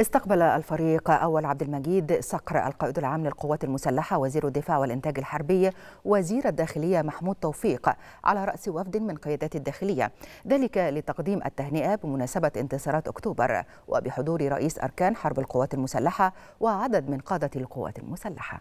استقبل الفريق أول عبد المجيد صقر القائد العام للقوات المسلحة وزير الدفاع والإنتاج الحربي وزير الداخلية محمود توفيق على رأس وفد من قيادات الداخلية ذلك لتقديم التهنئة بمناسبة انتصارات أكتوبر وبحضور رئيس أركان حرب القوات المسلحة وعدد من قادة القوات المسلحة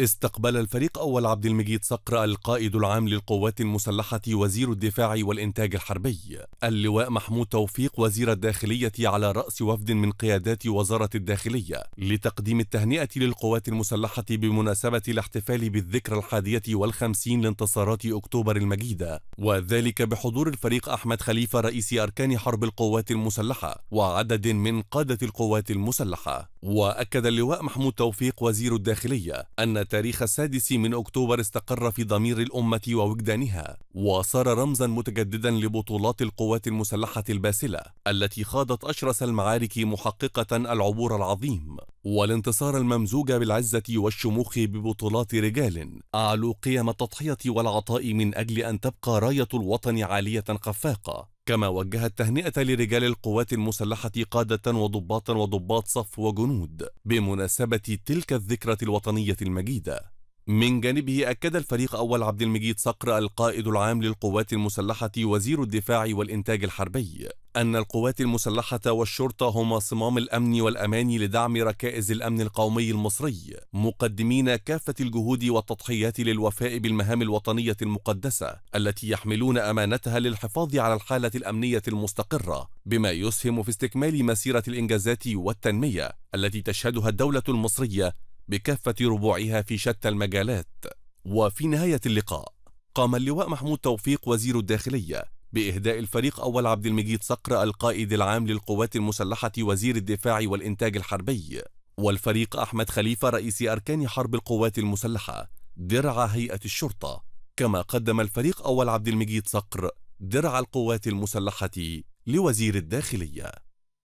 استقبل الفريق أول عبد المجيد صقر القائد العام للقوات المسلحة وزير الدفاع والإنتاج الحربي اللواء محمود توفيق وزير الداخلية على رأس وفد من قيادات وزارة الداخلية لتقديم التهنئة للقوات المسلحة بمناسبة الاحتفال بالذكرى الحادية والخمسين لانتصارات أكتوبر المجيدة وذلك بحضور الفريق أحمد خليفة رئيس أركان حرب القوات المسلحة وعدد من قادة القوات المسلحة وأكد اللواء محمود توفيق وزير الداخلية أن أن تاريخ السادس من أكتوبر استقر في ضمير الأمة ووجدانها وصار رمزا متجددا لبطولات القوات المسلحة الباسلة التي خاضت أشرس المعارك محققة العبور العظيم والانتصار الممزوج بالعزة والشموخ ببطولات رجال أعلوا قيم التضحية والعطاء من أجل أن تبقى راية الوطن عالية خفاقة كما وجه التهنئة لرجال القوات المسلحة قادة وضباطا وضباط صف وجنود بمناسبة تلك الذكرى الوطنية المجيدة من جانبه أكد الفريق أول عبد المجيد صقر القائد العام للقوات المسلحة وزير الدفاع والإنتاج الحربي أن القوات المسلحة والشرطة هما صمام الأمن والأمان لدعم ركائز الأمن القومي المصري مقدمين كافة الجهود والتضحيات للوفاء بالمهام الوطنية المقدسة التي يحملون أمانتها للحفاظ على الحالة الأمنية المستقرة بما يسهم في استكمال مسيرة الإنجازات والتنمية التي تشهدها الدولة المصرية بكافة ربوعها في شتى المجالات وفي نهاية اللقاء قام اللواء محمود توفيق وزير الداخلية بإهداء الفريق أول عبد المجيد صقر القائد العام للقوات المسلحة وزير الدفاع والإنتاج الحربي والفريق أحمد خليفة رئيس أركان حرب القوات المسلحة درع هيئة الشرطة كما قدم الفريق أول عبد المجيد صقر درع القوات المسلحة لوزير الداخلية